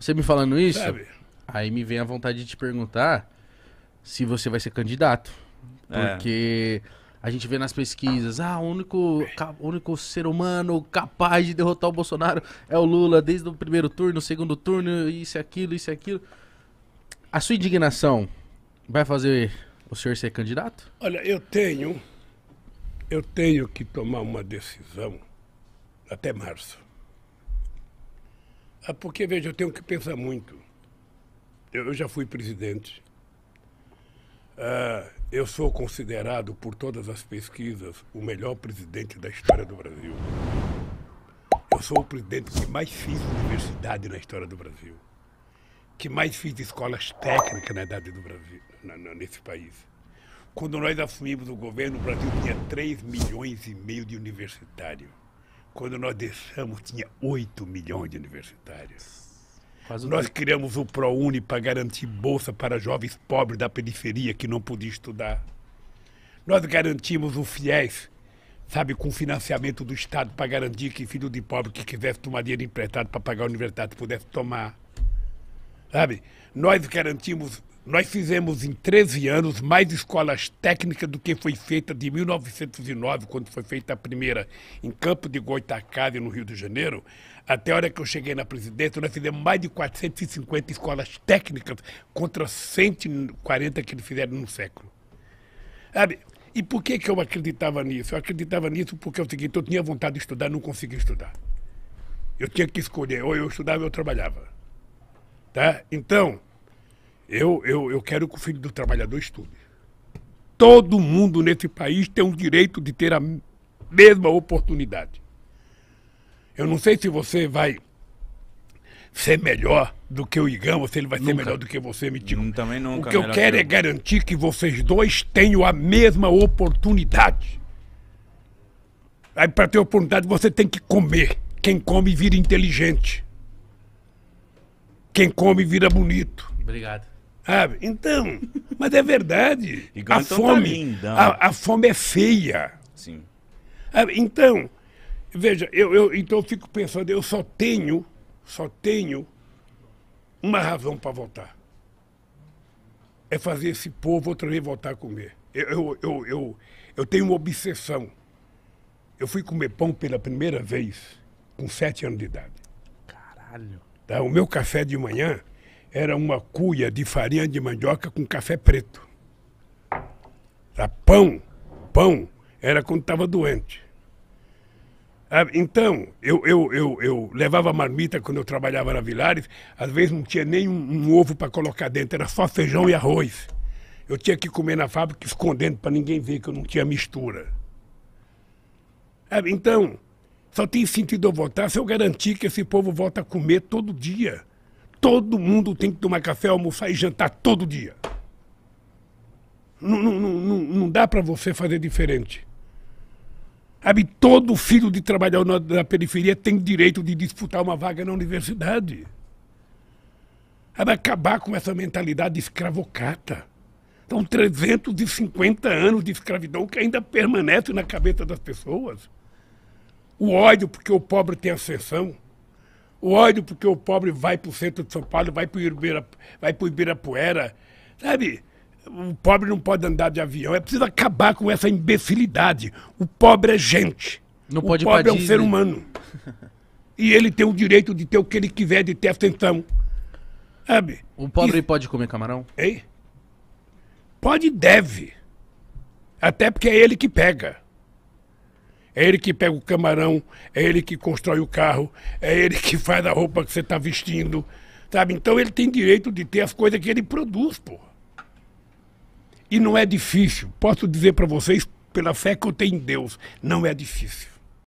Você me falando isso, aí me vem a vontade de te perguntar se você vai ser candidato. É. Porque a gente vê nas pesquisas, ah, o único, o único ser humano capaz de derrotar o Bolsonaro é o Lula, desde o primeiro turno, o segundo turno, isso e aquilo, isso e aquilo. A sua indignação vai fazer o senhor ser candidato? Olha, eu tenho, eu tenho que tomar uma decisão até março ah, porque, veja, eu tenho que pensar muito. Eu, já fui presidente. Ah, eu sou considerado, por todas as pesquisas, o melhor presidente da história do Brasil. Eu sou o presidente que mais fiz universidade na história do Brasil. Que mais fiz escolas técnicas na idade do Brasil, nesse país. Quando nós assumimos o governo, o Brasil tinha 3 milhões e meio de universitários. Quando nós deixamos, tinha 8 milhões de universitários. Nós criamos o ProUni para garantir bolsa para jovens pobres da periferia que não podiam estudar. Nós garantimos o FIES, sabe, com financiamento do Estado para garantir que filho de pobre que quisesse tomar dinheiro emprestado para pagar a universidade pudesse tomar. Sabe? Nós garantimos nós fizemos em 13 anos mais escolas técnicas do que foi feita de 1909, quando foi feita a primeira em Campo de Goitacazes, no Rio de Janeiro, até a hora que eu cheguei na presidência, nós fizemos mais de 450 escolas técnicas contra 140 que eles fizeram num século. Sabe? E por que, que eu acreditava nisso? Eu acreditava nisso porque é o seguinte, eu tinha vontade de estudar, não conseguia estudar. Eu tinha que escolher, ou eu estudava ou eu trabalhava. Tá? Então, eu, eu, eu quero que o filho do trabalhador estude. Todo mundo nesse país tem o direito de ter a mesma oportunidade. Eu não sei se você vai ser melhor do que o Igão, ou se ele vai nunca. ser melhor do que você, Mitico. Também nunca. O que eu quero que é eu. é garantir que vocês dois tenham a mesma oportunidade. Aí, para ter oportunidade, você tem que comer. Quem come vira inteligente. Quem come vira bonito. Obrigado. Ah, então, mas é verdade. Igual a então tá fome, tá A, a, fome é feia. Sim. então, veja, eu, eu então eu fico pensando, eu só tenho, só tenho uma razão para votar. É fazer esse povo outra vez voltar a comer. Eu, eu, eu, eu, eu tenho uma obsessão. Eu fui comer pão pela primeira vez com sete anos de idade. Caralho. Tá? O meu café de manhã era uma cuia de farinha de mandioca com café preto. Era pão, pão, era quando estava doente. Ah, então, eu, eu, eu, eu levava marmita quando eu trabalhava na Vilares, às vezes não tinha nem um, um ovo para colocar dentro, era só feijão e arroz. Eu tinha que comer na fábrica escondendo para ninguém ver que eu não tinha mistura. Ah, então, só tem sentido eu votar se eu garantir que esse povo volta a comer todo dia. Todo mundo tem que tomar café, almoçar e jantar todo dia. Não, não, não, não dá para você fazer diferente. Sabe, todo filho de trabalhador da periferia tem direito de disputar uma vaga na universidade. Sabe, acabar com essa mentalidade escravocata. São 350 anos de escravidão que ainda permanece na cabeça das pessoas. O ódio porque o pobre tem ascensão o ódio porque o pobre vai para o centro de São Paulo, vai para Ibira, vai para Ibirapuera, sabe? O pobre não pode andar de avião. É preciso acabar com essa imbecilidade. O pobre é gente. Não o pode pobre é um ser né? humano. E ele tem o direito de ter o que ele quiser, de ter atenção. Sabe? O pobre pode comer camarão? Pode e deve. Até porque é ele que pega. É ele que pega o camarão, é ele que constrói o carro, é ele que faz a roupa que você está vestindo, sabe? Então ele tem direito de ter as coisas que ele produz, pô. E não é difícil. Posso dizer para vocês, pela fé que eu tenho em Deus, não é difícil.